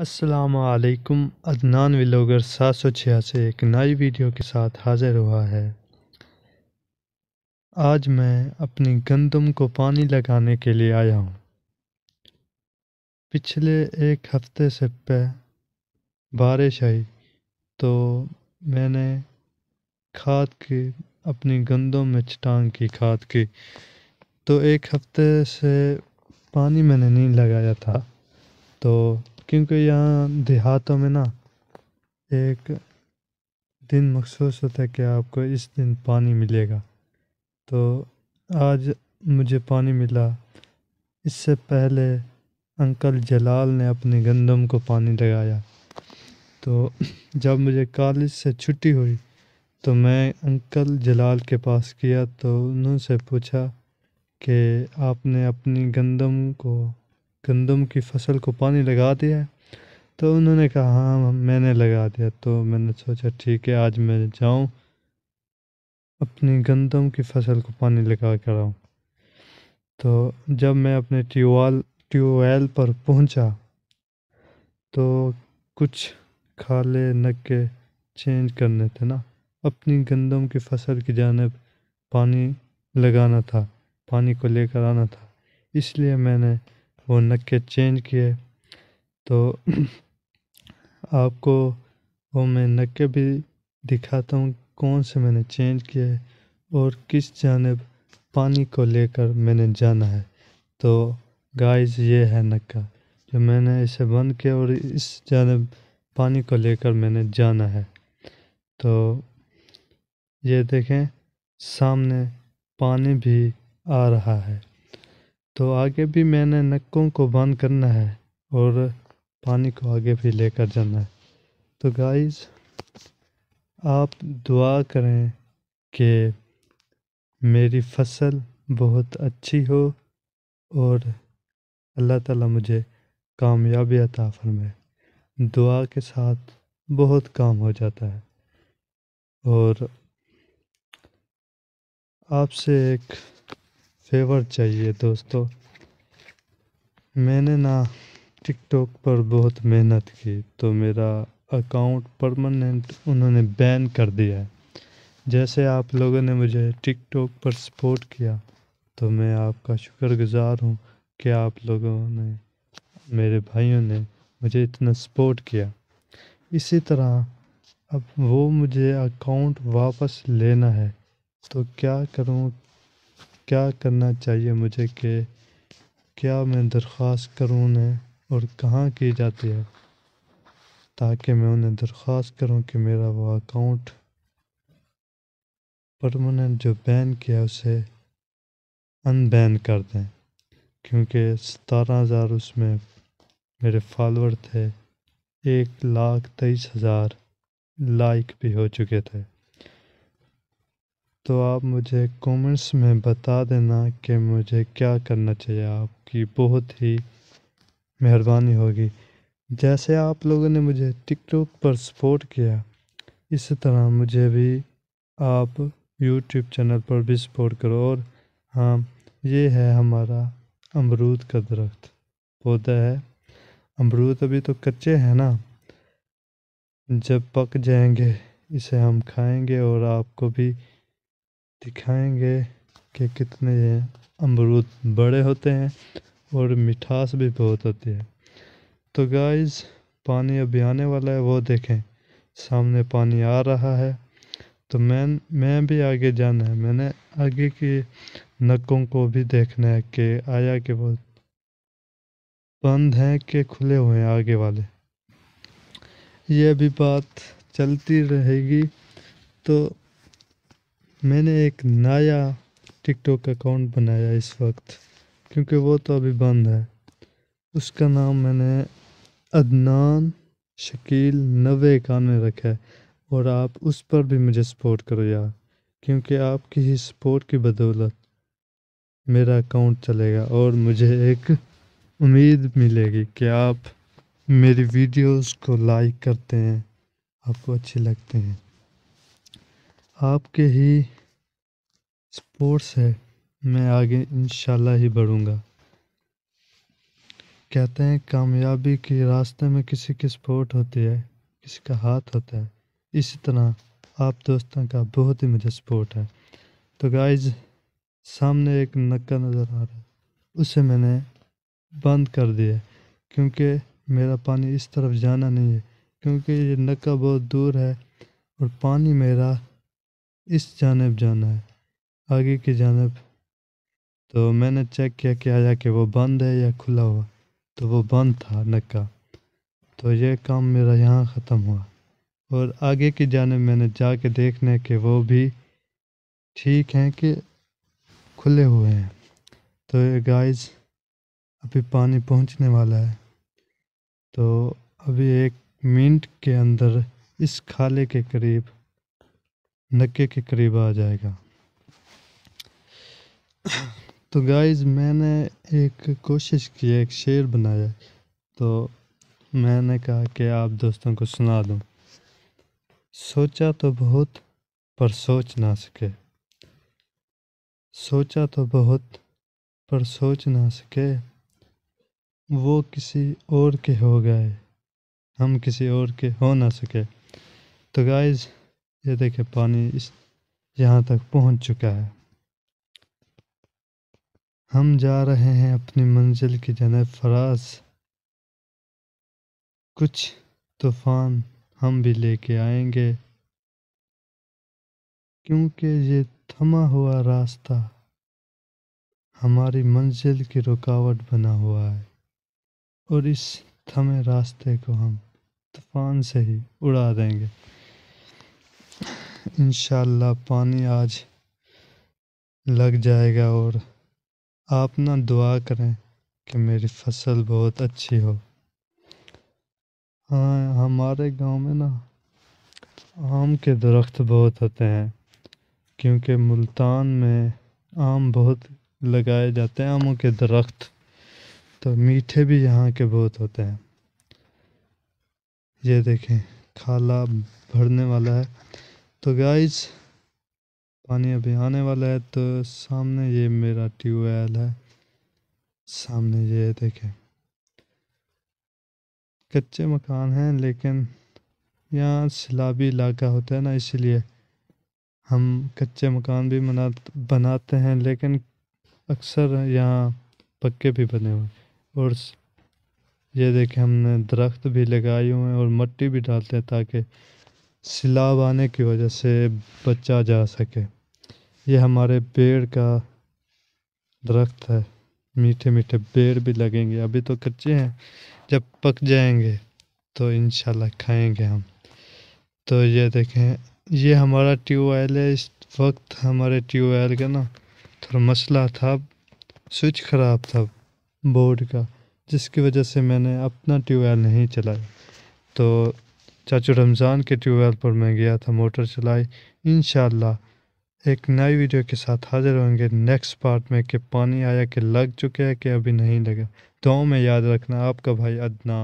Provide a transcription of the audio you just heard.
असलकम अदनान विलोगर सात सौ छियासी एक नई वीडियो के साथ हाज़िर हुआ है आज मैं अपनी गंदम को पानी लगाने के लिए आया हूँ पिछले एक हफ्ते से पे बारिश आई तो मैंने खाद की अपनी गंदम में चटांग की खाद की तो एक हफ्ते से पानी मैंने नहीं लगाया था तो क्योंकि यहाँ देहातों में ना एक दिन मखसूस होता है कि आपको इस दिन पानी मिलेगा तो आज मुझे पानी मिला इससे पहले अंकल जलाल ने अपने गंदम को पानी लगाया तो जब मुझे कॉलेज से छुट्टी हुई तो मैं अंकल जलाल के पास किया तो उन्होंने पूछा कि आपने अपनी गंदम को गंदम की फसल को पानी लगा दिया है तो उन्होंने कहा हाँ मैंने लगा दिया तो मैंने सोचा ठीक है आज मैं जाऊँ अपनी गंदम की फसल को पानी लगा कर आऊँ तो जब मैं अपने ट्यूबवेल ट्यूबवेल पर पहुंचा तो कुछ खाले नक्के चेंज करने थे ना अपनी गंदम की फसल की जानब पानी लगाना था पानी को लेकर आना था इसलिए मैंने वो नक्के चेंज किए तो आपको वो मैं नक्के भी दिखाता हूँ कौन से मैंने चेंज किया है और किस जानब पानी को लेकर मैंने जाना है तो गाइस ये है नक्का जो मैंने इसे बंद किया और इस जानब पानी को लेकर मैंने जाना है तो ये देखें सामने पानी भी आ रहा है तो आगे भी मैंने नक्कों को बंद करना है और पानी को आगे भी लेकर जाना है तो गाइस आप दुआ करें कि मेरी फसल बहुत अच्छी हो और अल्लाह ताला मुझे कामयाबी अता फरमाए दुआ के साथ बहुत काम हो जाता है और आपसे एक फेवर चाहिए दोस्तों मैंने ना टिकटॉक पर बहुत मेहनत की तो मेरा अकाउंट परमानेंट उन्होंने बैन कर दिया है जैसे आप लोगों ने मुझे टिकटॉक पर सपोर्ट किया तो मैं आपका शुक्रगुजार हूँ कि आप लोगों ने मेरे भाइयों ने मुझे इतना सपोर्ट किया इसी तरह अब वो मुझे अकाउंट वापस लेना है तो क्या करूँ क्या करना चाहिए मुझे कि क्या मैं दरख्वास्त करूँ उन्हें और कहाँ की जाती है ताकि मैं उन्हें दरख्वास्त करूँ कि मेरा वो अकाउंट परमानेंट जो बैन किया उसे अनबैन कर दें क्योंकि सतारह हज़ार उसमें मेरे फॉलोअर थे एक लाख तेईस हज़ार लाइक भी हो चुके थे तो आप मुझे कमेंट्स में बता देना कि मुझे क्या करना चाहिए आपकी बहुत ही मेहरबानी होगी जैसे आप लोगों ने मुझे टिकटॉक पर सपोर्ट किया इस तरह मुझे भी आप यूट्यूब चैनल पर भी सपोर्ट करो और हाँ ये है हमारा अमरूद का दरख्त पौधा है अमरूद अभी तो कच्चे हैं ना जब पक जाएंगे इसे हम खाएंगे और आपको भी दिखाएंगे कि कितने अमरूद बड़े होते हैं और मिठास भी बहुत होती है तो गाइस पानी अभी आने वाला है वो देखें सामने पानी आ रहा है तो मैं मैं भी आगे जाना है मैंने आगे की नकों को भी देखना है कि आया कि वो बंद हैं कि खुले हुए हैं आगे वाले ये भी बात चलती रहेगी तो मैंने एक नया टिकटॉक अकाउंट बनाया इस वक्त क्योंकि वो तो अभी बंद है उसका नाम मैंने अदनान शकील नवे कानवे रखा है और आप उस पर भी मुझे सपोर्ट करो यार क्योंकि आपकी ही सपोर्ट की बदौलत मेरा अकाउंट चलेगा और मुझे एक उम्मीद मिलेगी कि आप मेरी वीडियोस को लाइक करते हैं आपको अच्छे लगते हैं आपके ही स्पोर्ट्स है मैं आगे इंशाल्लाह ही बढ़ूँगा कहते हैं कामयाबी के रास्ते में किसी की सपोर्ट होती है किसी का हाथ होता है इसी तरह आप दोस्तों का बहुत ही मुझे सपोर्ट है तो गाइज सामने एक नक्का नज़र आ रहा है उसे मैंने बंद कर दिया क्योंकि मेरा पानी इस तरफ जाना नहीं है क्योंकि ये नक्का बहुत दूर है और पानी मेरा इस जानब जाना है आगे की जानब तो मैंने चेक किया कि आया कि वो बंद है या खुला हुआ तो वो बंद था नक्का तो ये काम मेरा यहाँ ख़त्म हुआ और आगे की जानब मैंने जा के देखने के वो भी ठीक हैं कि खुले हुए हैं तो ये गाइस अभी पानी पहुँचने वाला है तो अभी एक मिनट के अंदर इस खाले के करीब नक्के के करीब आ जाएगा तो गाइज़ मैंने एक कोशिश की एक शेर बनाया तो मैंने कहा कि आप दोस्तों को सुना दूं सोचा तो बहुत पर सोच ना सके सोचा तो बहुत पर सोच ना सके वो किसी और के हो गए हम किसी और के हो ना सके तो गाइज़ ये देखे पानी इस यहाँ तक पहुँच चुका है हम जा रहे हैं अपनी मंजिल की जनब फराज कुछ तूफान हम भी लेके आएंगे क्योंकि ये थमा हुआ रास्ता हमारी मंजिल की रुकावट बना हुआ है और इस थमे रास्ते को हम तूफान से ही उड़ा देंगे इंशाल्लाह पानी आज लग जाएगा और आप ना दुआ करें कि मेरी फसल बहुत अच्छी हो हाँ हमारे गांव में ना आम के दरख्त बहुत होते हैं क्योंकि मुल्तान में आम बहुत लगाए जाते हैं आमों के दरख्त तो मीठे भी यहाँ के बहुत होते हैं ये देखें खाला भरने वाला है तो गाइस पानी अभी आने वाला है तो सामने ये मेरा ट्यूबवेल है सामने ये देखें कच्चे मकान हैं लेकिन यहाँ सिलाबी इलाका होता है ना इसलिए हम कच्चे मकान भी बना बनाते हैं लेकिन अक्सर यहाँ पक्के भी बने हुए और ये देखें हमने दरख्त भी लगाए हुए हैं और मट्टी भी डालते हैं ताकि सैलाब आने की वजह से बचा जा सके ये हमारे पेड़ का दरख्त है मीठे मीठे पेड़ भी लगेंगे अभी तो कच्चे हैं जब पक जाएंगे तो इन खाएंगे हम तो ये देखें ये हमारा ट्यूबवेल है इस वक्त हमारे ट्यूबवेल का ना थोड़ा मसला था स्विच ख़राब था बोर्ड का जिसकी वजह से मैंने अपना ट्यूबवेल नहीं चलाया तो चाचू रमज़ान के ट्यूबवेल पर मैं गया था मोटर चलाई इन एक नई वीडियो के साथ हाजिर होंगे नेक्स्ट पार्ट में कि पानी आया कि लग चुके हैं कि अभी नहीं लगा दो में याद रखना आपका भाई अदना